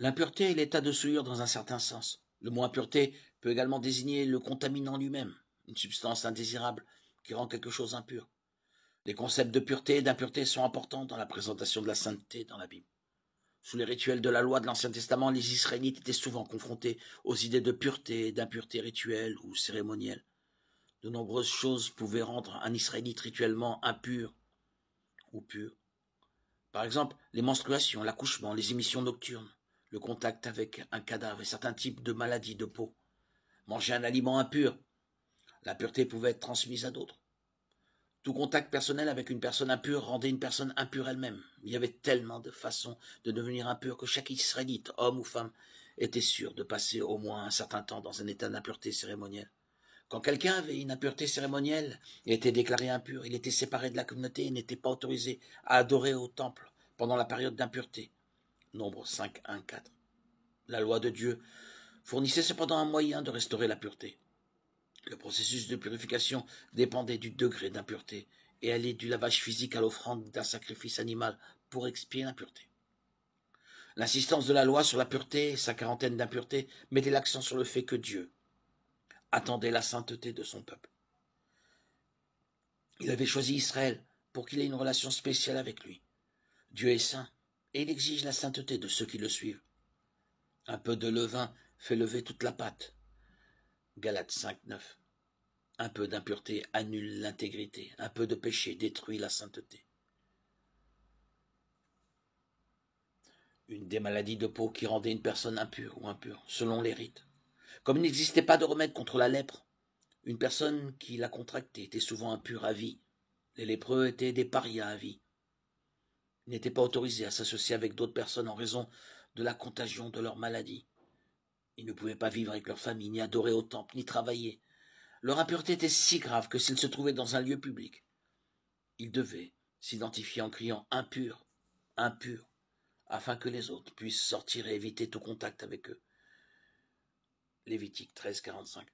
L'impureté est l'état de souillure dans un certain sens. Le mot impureté peut également désigner le contaminant lui-même, une substance indésirable qui rend quelque chose impur. Les concepts de pureté et d'impureté sont importants dans la présentation de la sainteté dans la Bible. Sous les rituels de la loi de l'Ancien Testament, les Israélites étaient souvent confrontés aux idées de pureté et d'impureté rituelle ou cérémonielle. De nombreuses choses pouvaient rendre un Israélite rituellement impur ou pur. Par exemple, les menstruations, l'accouchement, les émissions nocturnes le contact avec un cadavre et certains types de maladies de peau, manger un aliment impur. La pureté pouvait être transmise à d'autres. Tout contact personnel avec une personne impure rendait une personne impure elle-même. Il y avait tellement de façons de devenir impure que chaque Israélite, homme ou femme, était sûr de passer au moins un certain temps dans un état d'impureté cérémonielle. Quand quelqu'un avait une impureté cérémonielle, et était déclaré impur, il était séparé de la communauté et n'était pas autorisé à adorer au temple pendant la période d'impureté. Nombre 5, 1, 4. La loi de Dieu fournissait cependant un moyen de restaurer la pureté. Le processus de purification dépendait du degré d'impureté et allait du lavage physique à l'offrande d'un sacrifice animal pour expier l'impureté. L'insistance de la loi sur la pureté et sa quarantaine d'impuretés mettait l'accent sur le fait que Dieu attendait la sainteté de son peuple. Il avait choisi Israël pour qu'il ait une relation spéciale avec lui. Dieu est saint, et il exige la sainteté de ceux qui le suivent. Un peu de levain fait lever toute la pâte. Galates 5, 9. Un peu d'impureté annule l'intégrité, un peu de péché détruit la sainteté. Une des maladies de peau qui rendait une personne impure ou impure, selon les rites. Comme il n'existait pas de remède contre la lèpre, une personne qui la contractait était souvent impure à vie. Les lépreux étaient des parias à vie n'étaient pas autorisés à s'associer avec d'autres personnes en raison de la contagion de leur maladie. Ils ne pouvaient pas vivre avec leur famille, ni adorer au temple, ni travailler. Leur impureté était si grave que s'ils se trouvaient dans un lieu public, ils devaient s'identifier en criant impur, impur, afin que les autres puissent sortir et éviter tout contact avec eux. Lévitique 13,45.